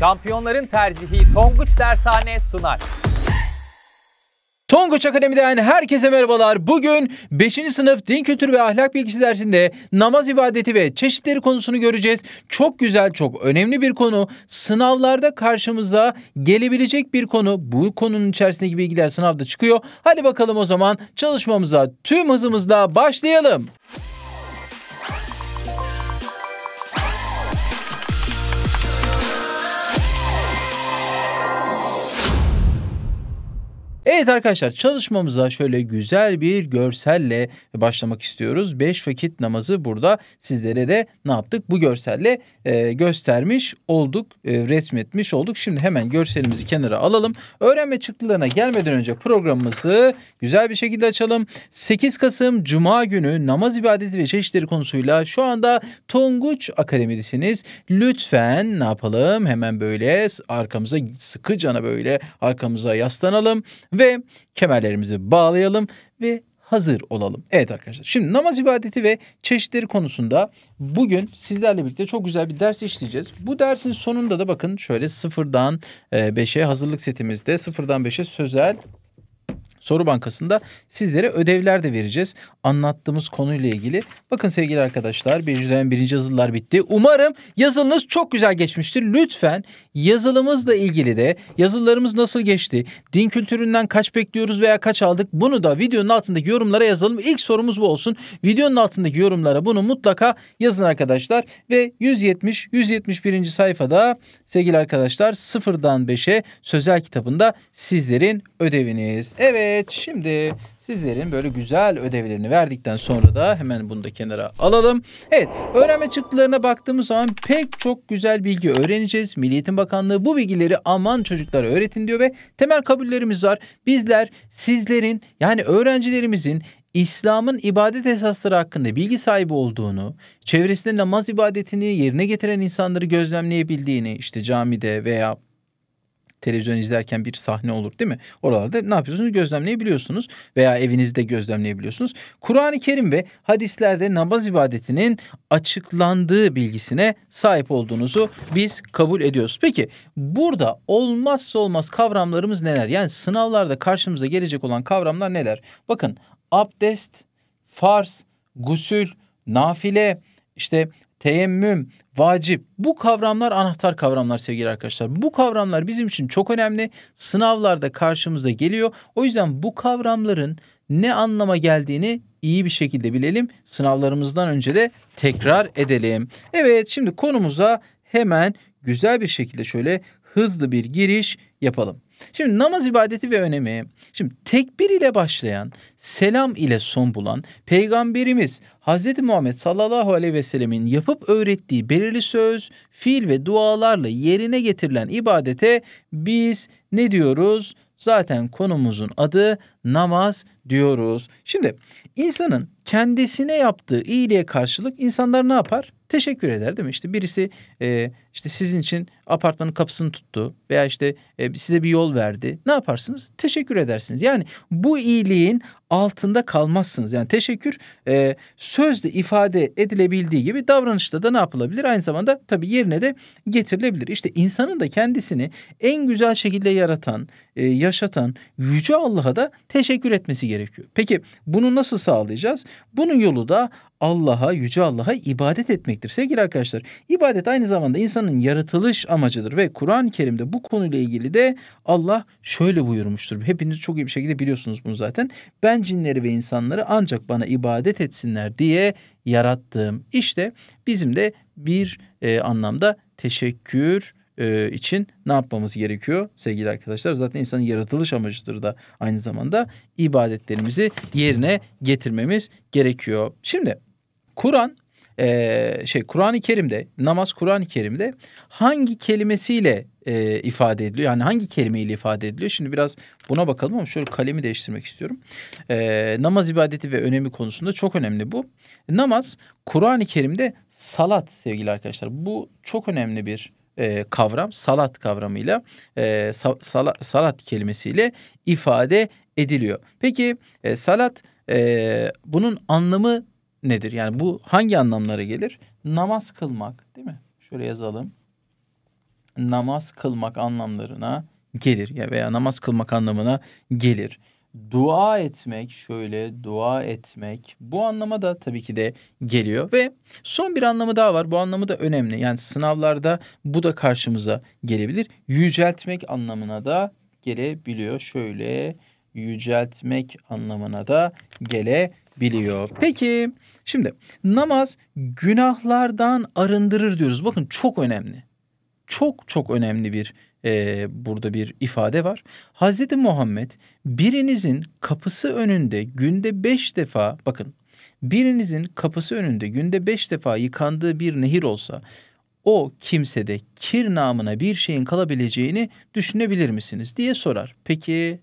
Şampiyonların tercihi Tonguç Dershane sunar. Tonguç Akademi'den herkese merhabalar. Bugün 5. sınıf din kültürü ve ahlak bilgisi dersinde namaz ibadeti ve çeşitleri konusunu göreceğiz. Çok güzel, çok önemli bir konu. Sınavlarda karşımıza gelebilecek bir konu. Bu konunun içerisindeki bilgiler sınavda çıkıyor. Hadi bakalım o zaman çalışmamıza tüm hızımızla başlayalım. Evet arkadaşlar çalışmamıza şöyle güzel bir görselle başlamak istiyoruz. 5 vakit namazı burada sizlere de ne yaptık? Bu görselle e, göstermiş olduk, e, resmetmiş olduk. Şimdi hemen görselimizi kenara alalım. Öğrenme çıktılarına gelmeden önce programımızı güzel bir şekilde açalım. 8 Kasım Cuma günü namaz ibadeti ve çeşitleri konusuyla şu anda Tonguç Akademidesiniz. Lütfen ne yapalım? Hemen böyle arkamıza sıkıcana böyle arkamıza yaslanalım ve kemerlerimizi bağlayalım ve hazır olalım. Evet arkadaşlar şimdi namaz ibadeti ve çeşitleri konusunda bugün sizlerle birlikte çok güzel bir ders işleyeceğiz. Bu dersin sonunda da bakın şöyle sıfırdan e, beşe hazırlık setimizde sıfırdan beşe sözel soru bankasında sizlere ödevler de vereceğiz. Anlattığımız konuyla ilgili. Bakın sevgili arkadaşlar Beycüden birinci yazılılar bitti. Umarım yazılınız çok güzel geçmiştir. Lütfen yazılımızla ilgili de yazılarımız nasıl geçti? Din kültüründen kaç bekliyoruz veya kaç aldık? Bunu da videonun altındaki yorumlara yazalım. İlk sorumuz bu olsun. Videonun altındaki yorumlara bunu mutlaka yazın arkadaşlar. Ve 170 171. sayfada sevgili arkadaşlar sıfırdan 5'e sözel kitabında sizlerin ödeviniz. Evet Evet şimdi sizlerin böyle güzel ödevlerini verdikten sonra da hemen bunu da kenara alalım. Evet öğrenme çıktılarına baktığımız zaman pek çok güzel bilgi öğreneceğiz. Milli Eğitim Bakanlığı bu bilgileri aman çocuklara öğretin diyor ve temel kabullerimiz var. Bizler sizlerin yani öğrencilerimizin İslam'ın ibadet esasları hakkında bilgi sahibi olduğunu, çevresinde namaz ibadetini yerine getiren insanları gözlemleyebildiğini işte camide veya televizyon izlerken bir sahne olur değil mi? Oralarda ne yapıyorsunuz? Gözlemleyebiliyorsunuz veya evinizde gözlemleyebiliyorsunuz. Kur'an-ı Kerim ve hadislerde namaz ibadetinin açıklandığı bilgisine sahip olduğunuzu biz kabul ediyoruz. Peki burada olmazsa olmaz kavramlarımız neler? Yani sınavlarda karşımıza gelecek olan kavramlar neler? Bakın abdest, farz, gusül, nafile, işte teyemmüm, vacip bu kavramlar anahtar kavramlar sevgili arkadaşlar. Bu kavramlar bizim için çok önemli. Sınavlarda karşımıza geliyor. O yüzden bu kavramların ne anlama geldiğini iyi bir şekilde bilelim. Sınavlarımızdan önce de tekrar edelim. Evet şimdi konumuza hemen güzel bir şekilde şöyle hızlı bir giriş yapalım. Şimdi namaz ibadeti ve önemi. Şimdi tekbir ile başlayan, selam ile son bulan peygamberimiz Hz. Muhammed sallallahu aleyhi ve sellemin yapıp öğrettiği belirli söz, fiil ve dualarla yerine getirilen ibadete biz ne diyoruz? Zaten konumuzun adı namaz diyoruz. Şimdi insanın kendisine yaptığı iyiliğe karşılık insanlar ne yapar? teşekkür eder değil mi? İşte birisi e, işte sizin için apartmanın kapısını tuttu veya işte e, size bir yol verdi. Ne yaparsınız? Teşekkür edersiniz. Yani bu iyiliğin altında kalmazsınız. Yani teşekkür e, sözle ifade edilebildiği gibi davranışta da ne yapılabilir? Aynı zamanda tabii yerine de getirilebilir. İşte insanın da kendisini en güzel şekilde yaratan, e, yaşatan yüce Allah'a da teşekkür etmesi gerekiyor. Peki bunu nasıl sağlayacağız? Bunun yolu da Allah'a, yüce Allah'a ibadet etmek gerektir. Sevgili arkadaşlar ibadet aynı zamanda insanın yaratılış amacıdır ve Kur'an-ı Kerim'de bu konuyla ilgili de Allah şöyle buyurmuştur. Hepiniz çok iyi bir şekilde biliyorsunuz bunu zaten. Ben cinleri ve insanları ancak bana ibadet etsinler diye yarattım. İşte bizim de bir e, anlamda teşekkür e, için ne yapmamız gerekiyor sevgili arkadaşlar? Zaten insanın yaratılış amacıdır da aynı zamanda ibadetlerimizi yerine getirmemiz gerekiyor. Şimdi Kur'an e, şey Kur'an-ı Kerim'de namaz Kur'an-ı Kerim'de hangi kelimesiyle e, ifade ediliyor? Yani hangi kelimeyle ifade ediliyor? Şimdi biraz buna bakalım ama şöyle kalemi değiştirmek istiyorum. E, namaz ibadeti ve önemi konusunda çok önemli bu. Namaz Kur'an-ı Kerim'de salat sevgili arkadaşlar. Bu çok önemli bir e, kavram salat kavramıyla e, sal, salat kelimesiyle ifade ediliyor. Peki e, salat e, bunun anlamı nedir? Yani bu hangi anlamlara gelir? Namaz kılmak değil mi? Şöyle yazalım. Namaz kılmak anlamlarına gelir ya veya namaz kılmak anlamına gelir. Dua etmek şöyle dua etmek bu anlama da tabii ki de geliyor ve son bir anlamı daha var. Bu anlamı da önemli. Yani sınavlarda bu da karşımıza gelebilir. Yüceltmek anlamına da gelebiliyor. Şöyle yüceltmek anlamına da gelebilir biliyor. Peki şimdi namaz günahlardan arındırır diyoruz. Bakın çok önemli. Çok çok önemli bir e, burada bir ifade var. Hazreti Muhammed birinizin kapısı önünde günde beş defa bakın birinizin kapısı önünde günde beş defa yıkandığı bir nehir olsa o kimsede kir namına bir şeyin kalabileceğini düşünebilir misiniz diye sorar. Peki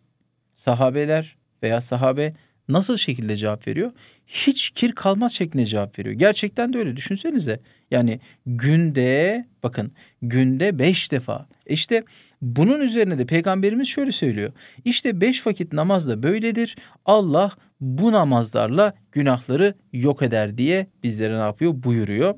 sahabeler veya sahabe nasıl şekilde cevap veriyor? Hiç kir kalmaz şeklinde cevap veriyor. Gerçekten de öyle düşünsenize. Yani günde bakın günde beş defa. İşte bunun üzerine de peygamberimiz şöyle söylüyor. İşte beş vakit namaz da böyledir. Allah bu namazlarla günahları yok eder diye bizlere ne yapıyor? Buyuruyor.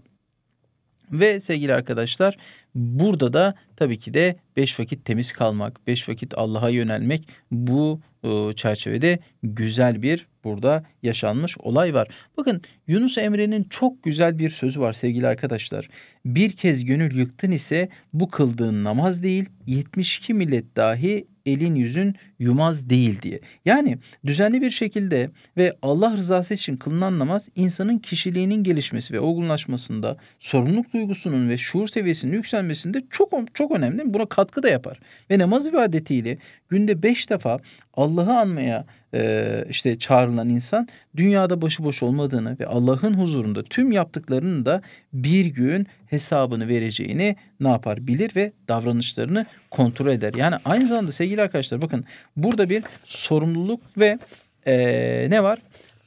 Ve sevgili arkadaşlar burada da tabii ki de beş vakit temiz kalmak, beş vakit Allah'a yönelmek bu e, çerçevede güzel bir burada yaşanmış olay var. Bakın Yunus Emre'nin çok güzel bir sözü var sevgili arkadaşlar. Bir kez gönül yıktın ise bu kıldığın namaz değil 72 millet dahi elin yüzün yumaz değil diye. Yani düzenli bir şekilde ve Allah rızası için kılınan namaz insanın kişiliğinin gelişmesi ve olgunlaşmasında, sorumluluk duygusunun ve şuur seviyesinin yükselmesinde çok çok önemli. Buna katkı da yapar. Ve namaz ibadetiyle günde beş defa Allah'ı anmaya e, işte çağrılan insan dünyada başıboş olmadığını ve Allah'ın huzurunda tüm yaptıklarının da bir gün hesabını vereceğini ne yapar bilir ve davranışlarını kontrol eder. Yani aynı zamanda sevgili arkadaşlar bakın burada bir sorumluluk ve e, ne var?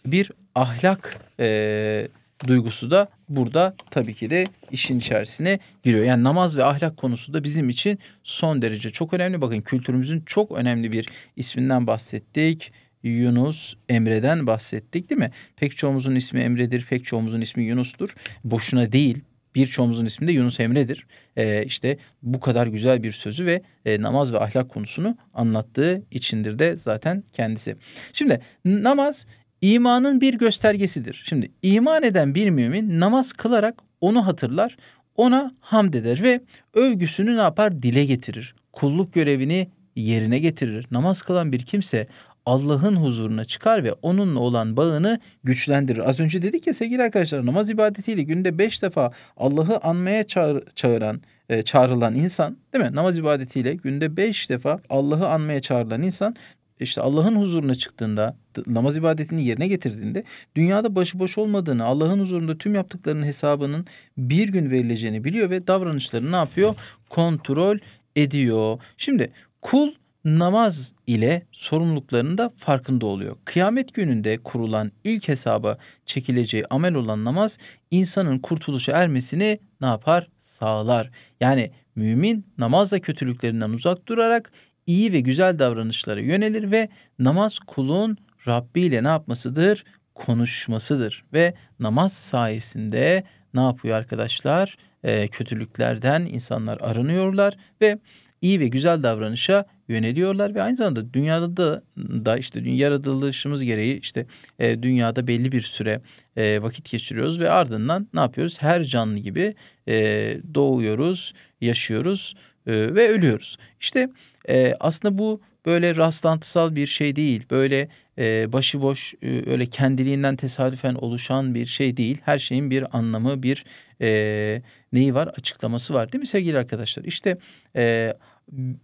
Bir ahlak e, duygusu da burada tabii ki de işin içerisine giriyor. Yani namaz ve ahlak konusu da bizim için son derece çok önemli. Bakın kültürümüzün çok önemli bir isminden bahsettik. Yunus, Emre'den bahsettik değil mi? Pek çoğumuzun ismi Emre'dir, pek çoğumuzun ismi Yunus'tur. Boşuna değil, birçoğumuzun ismi de Yunus Emre'dir. Ee, işte bu kadar güzel bir sözü ve e, namaz ve ahlak konusunu anlattığı içindir de zaten kendisi. Şimdi namaz imanın bir göstergesidir. Şimdi iman eden bir mümin namaz kılarak onu hatırlar, ona hamd eder ve övgüsünü ne yapar? Dile getirir. Kulluk görevini yerine getirir. Namaz kılan bir kimse Allah'ın huzuruna çıkar ve onunla olan bağını güçlendirir. Az önce dedik ya sevgili arkadaşlar namaz ibadetiyle günde beş defa Allah'ı anmaya çağır, çağıran, e, çağrılan insan değil mi? Namaz ibadetiyle günde beş defa Allah'ı anmaya çağrılan insan işte Allah'ın huzuruna çıktığında, namaz ibadetini yerine getirdiğinde dünyada başıboş olmadığını, Allah'ın huzurunda tüm yaptıklarının hesabının bir gün verileceğini biliyor ve davranışlarını ne yapıyor? Kontrol ediyor. Şimdi kul namaz ile sorumluluklarının da farkında oluyor. Kıyamet gününde kurulan ilk hesaba çekileceği amel olan namaz insanın kurtuluşa ermesini ne yapar? Sağlar. Yani mümin namazla kötülüklerinden uzak durarak iyi ve güzel davranışlara yönelir ve namaz kulun Rabbi ile ne yapmasıdır? Konuşmasıdır ve namaz sayesinde ne yapıyor arkadaşlar? E, kötülüklerden insanlar aranıyorlar ve iyi ve güzel davranışa yöneliyorlar ve aynı zamanda dünyada da, da işte yaratılışımız gereği işte e, dünyada belli bir süre e, vakit geçiriyoruz ve ardından ne yapıyoruz? Her canlı gibi e, doğuyoruz, yaşıyoruz e, ve ölüyoruz. İşte e, aslında bu böyle rastlantısal bir şey değil. Böyle e, başıboş e, öyle kendiliğinden tesadüfen oluşan bir şey değil. Her şeyin bir anlamı, bir e, neyi var? Açıklaması var değil mi sevgili arkadaşlar? İşte e,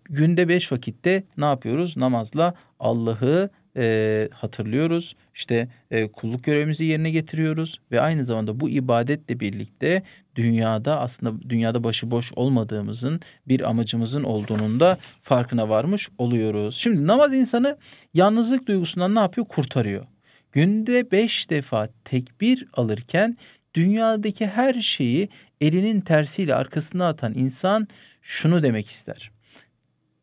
günde beş vakitte ne yapıyoruz? Namazla Allah'ı e, hatırlıyoruz. İşte e, kulluk görevimizi yerine getiriyoruz ve aynı zamanda bu ibadetle birlikte dünyada aslında dünyada başıboş olmadığımızın bir amacımızın olduğunun da farkına varmış oluyoruz. Şimdi namaz insanı yalnızlık duygusundan ne yapıyor? Kurtarıyor. Günde beş defa tekbir alırken dünyadaki her şeyi elinin tersiyle arkasına atan insan şunu demek ister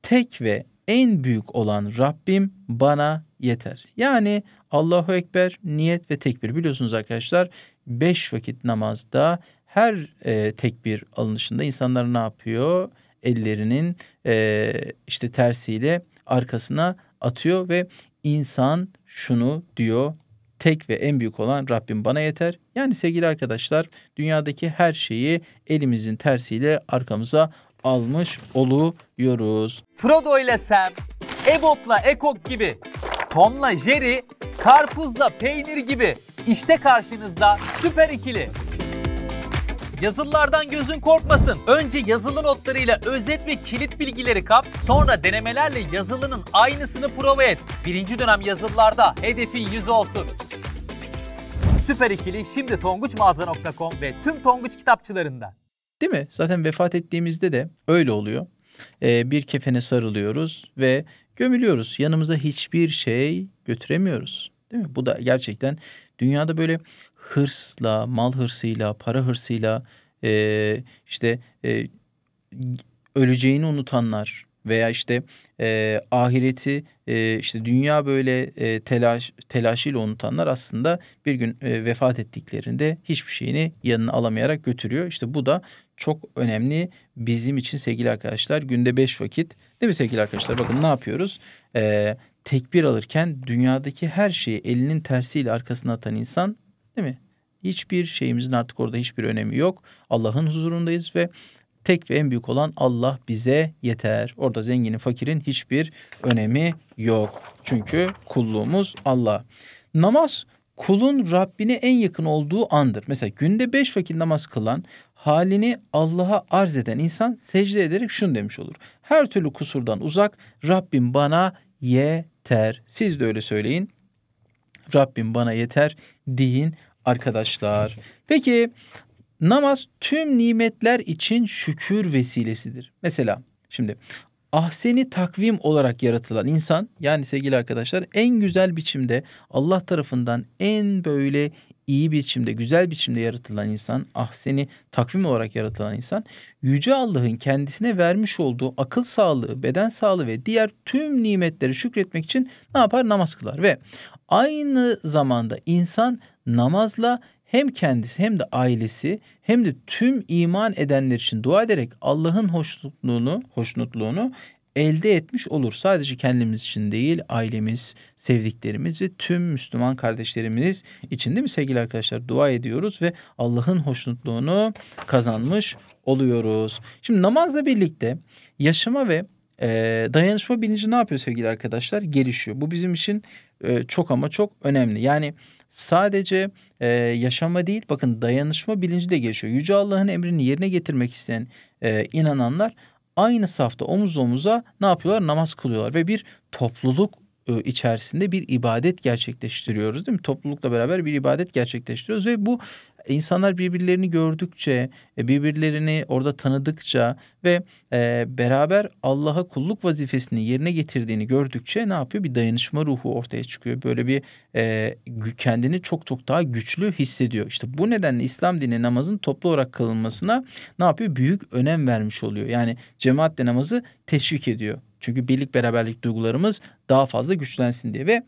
tek ve en büyük olan Rabbim bana yeter. Yani Allahu Ekber, niyet ve tekbir. Biliyorsunuz arkadaşlar beş vakit namazda her e, tekbir alınışında insanlar ne yapıyor? Ellerinin e, işte tersiyle arkasına atıyor ve insan şunu diyor tek ve en büyük olan Rabbim bana yeter. Yani sevgili arkadaşlar dünyadaki her şeyi elimizin tersiyle arkamıza almış oluyoruz. Frodo ile Sam, Ebob'la Ekok gibi, Tom'la Jerry, Karpuz'la Peynir gibi. İşte karşınızda süper ikili. Yazılılardan gözün korkmasın. Önce yazılı notlarıyla özet ve kilit bilgileri kap, sonra denemelerle yazılının aynısını prova et. Birinci dönem yazılılarda hedefin 100 olsun. Süper ikili şimdi tonguçmağaza.com ve tüm Tonguç kitapçılarında. Değil mi? Zaten vefat ettiğimizde de öyle oluyor. Ee, bir kefene sarılıyoruz ve gömülüyoruz. Yanımıza hiçbir şey götüremiyoruz. Değil mi? Bu da gerçekten dünyada böyle hırsla, mal hırsıyla, para hırsıyla e, işte e, öleceğini unutanlar, veya işte e, ahireti e, işte dünya böyle e, telaş telaşıyla unutanlar aslında bir gün e, vefat ettiklerinde hiçbir şeyini yanına alamayarak götürüyor. İşte bu da çok önemli bizim için sevgili arkadaşlar. Günde beş vakit değil mi sevgili arkadaşlar? Bakın ne yapıyoruz? E, tekbir alırken dünyadaki her şeyi elinin tersiyle arkasına atan insan değil mi? Hiçbir şeyimizin artık orada hiçbir önemi yok. Allah'ın huzurundayız ve tek ve en büyük olan Allah bize yeter. Orada zenginin fakirin hiçbir önemi yok. Çünkü kulluğumuz Allah. Namaz kulun Rabbine en yakın olduğu andır. Mesela günde beş vakit namaz kılan, halini Allah'a arz eden insan secde ederek şunu demiş olur. Her türlü kusurdan uzak Rabbim bana yeter. Siz de öyle söyleyin. Rabbim bana yeter deyin arkadaşlar. Peki Namaz tüm nimetler için şükür vesilesidir. Mesela şimdi ahseni takvim olarak yaratılan insan yani sevgili arkadaşlar en güzel biçimde Allah tarafından en böyle iyi biçimde, güzel biçimde yaratılan insan, ahseni takvim olarak yaratılan insan, Yüce Allah'ın kendisine vermiş olduğu akıl sağlığı, beden sağlığı ve diğer tüm nimetleri şükretmek için ne yapar? Namaz kılar ve aynı zamanda insan namazla hem kendisi hem de ailesi hem de tüm iman edenler için dua ederek Allah'ın hoşnutluğunu, hoşnutluğunu elde etmiş olur. Sadece kendimiz için değil, ailemiz, sevdiklerimiz ve tüm Müslüman kardeşlerimiz için değil mi sevgili arkadaşlar? Dua ediyoruz ve Allah'ın hoşnutluğunu kazanmış oluyoruz. Şimdi namazla birlikte yaşama ve e, dayanışma bilinci ne yapıyor sevgili arkadaşlar? Gelişiyor. Bu bizim için e, çok ama çok önemli. Yani sadece e, yaşama değil bakın dayanışma bilinci de gelişiyor. Yüce Allah'ın emrini yerine getirmek isteyen e, inananlar aynı safta omuz omuza ne yapıyorlar? Namaz kılıyorlar ve bir topluluk e, içerisinde bir ibadet gerçekleştiriyoruz değil mi? Toplulukla beraber bir ibadet gerçekleştiriyoruz ve bu insanlar birbirlerini gördükçe, e, birbirlerini orada tanıdıkça ve e, beraber Allah'a kulluk vazifesini yerine getirdiğini gördükçe ne yapıyor? Bir dayanışma ruhu ortaya çıkıyor. Böyle bir e, kendini çok çok daha güçlü hissediyor. İşte bu nedenle İslam dini namazın toplu olarak kılınmasına ne yapıyor? Büyük önem vermiş oluyor. Yani cemaatle namazı teşvik ediyor. Çünkü birlik beraberlik duygularımız daha fazla güçlensin diye ve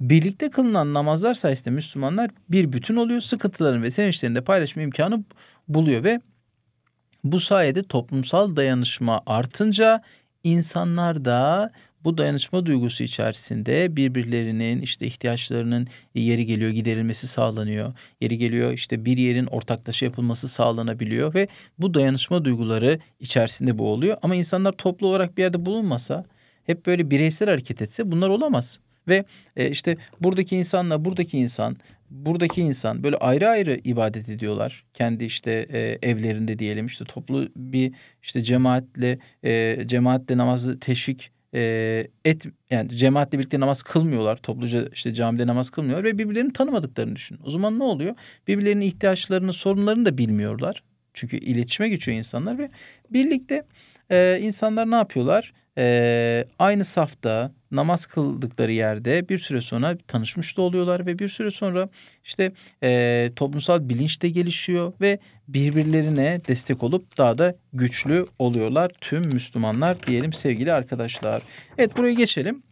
Birlikte kılınan namazlar sayesinde Müslümanlar bir bütün oluyor. Sıkıntıların ve sevinçlerini de paylaşma imkanı buluyor ve bu sayede toplumsal dayanışma artınca insanlar da bu dayanışma duygusu içerisinde birbirlerinin işte ihtiyaçlarının yeri geliyor giderilmesi sağlanıyor. Yeri geliyor işte bir yerin ortaklaşa yapılması sağlanabiliyor ve bu dayanışma duyguları içerisinde bu oluyor. Ama insanlar toplu olarak bir yerde bulunmasa hep böyle bireysel hareket etse bunlar olamaz. Ve e, işte buradaki insanla buradaki insan, buradaki insan böyle ayrı ayrı ibadet ediyorlar. Kendi işte e, evlerinde diyelim işte toplu bir işte cemaatle e, cemaatle namazı teşvik e, et yani cemaatle birlikte namaz kılmıyorlar. Topluca işte camide namaz kılmıyorlar ve birbirlerini tanımadıklarını düşünün. O zaman ne oluyor? Birbirlerinin ihtiyaçlarını, sorunlarını da bilmiyorlar. Çünkü iletişime geçiyor insanlar ve birlikte e, insanlar ne yapıyorlar? E, aynı safta, namaz kıldıkları yerde bir süre sonra tanışmış da oluyorlar ve bir süre sonra işte e, toplumsal bilinç de gelişiyor ve birbirlerine destek olup daha da güçlü oluyorlar tüm Müslümanlar diyelim sevgili arkadaşlar. Evet buraya geçelim.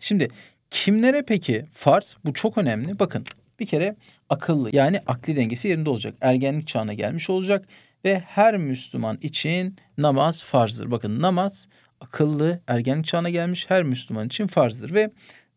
Şimdi kimlere peki farz bu çok önemli bakın bir kere akıllı yani akli dengesi yerinde olacak ergenlik çağına gelmiş olacak ve her Müslüman için namaz farzdır. Bakın namaz akıllı, ergenlik çağına gelmiş her Müslüman için farzdır ve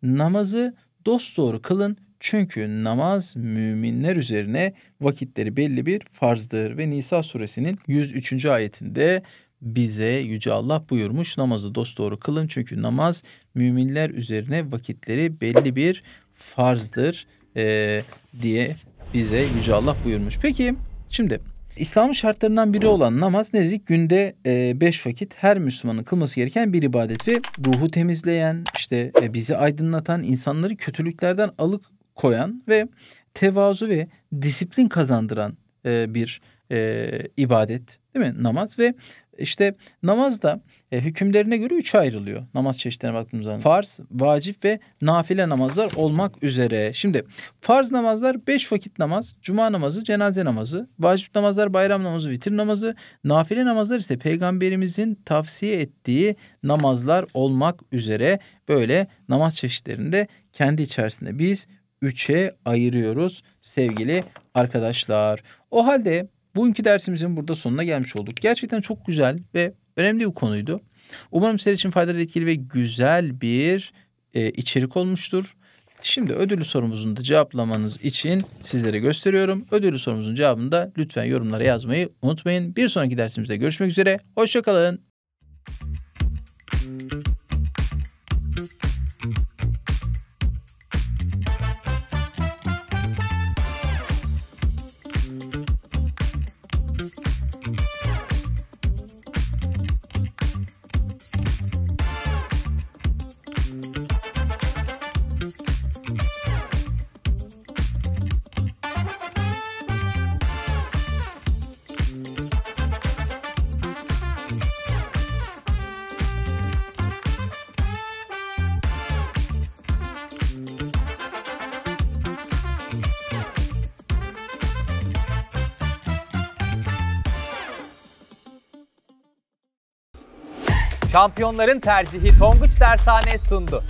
namazı dosdoğru kılın çünkü namaz müminler üzerine vakitleri belli bir farzdır ve Nisa suresinin 103. ayetinde bize Yüce Allah buyurmuş namazı dosdoğru kılın çünkü namaz müminler üzerine vakitleri belli bir farzdır e, diye bize Yüce Allah buyurmuş. Peki şimdi İslam'ın şartlarından biri olan namaz ne dedik? Günde e, beş vakit her Müslümanın kılması gereken bir ibadet ve ruhu temizleyen, işte e, bizi aydınlatan, insanları kötülüklerden alıkoyan ve tevazu ve disiplin kazandıran e, bir e, ibadet değil mi? Namaz ve işte namazda e, hükümlerine göre üç ayrılıyor. Namaz çeşitlerine baktığımız zaman. Farz, vacip ve nafile namazlar olmak üzere. Şimdi farz namazlar beş vakit namaz, cuma namazı, cenaze namazı, vacip namazlar bayram namazı, vitir namazı, nafile namazlar ise peygamberimizin tavsiye ettiği namazlar olmak üzere böyle namaz çeşitlerinde kendi içerisinde biz üçe ayırıyoruz sevgili arkadaşlar. O halde Bugünkü dersimizin burada sonuna gelmiş olduk. Gerçekten çok güzel ve önemli bir konuydu. Umarım sizler için faydalı, etkili ve güzel bir e, içerik olmuştur. Şimdi ödüllü sorumuzun da cevaplamanız için sizlere gösteriyorum. Ödüllü sorumuzun cevabını da lütfen yorumlara yazmayı unutmayın. Bir sonraki dersimizde görüşmek üzere. Hoşçakalın. Şampiyonların tercihi Tonguç Dershane sundu.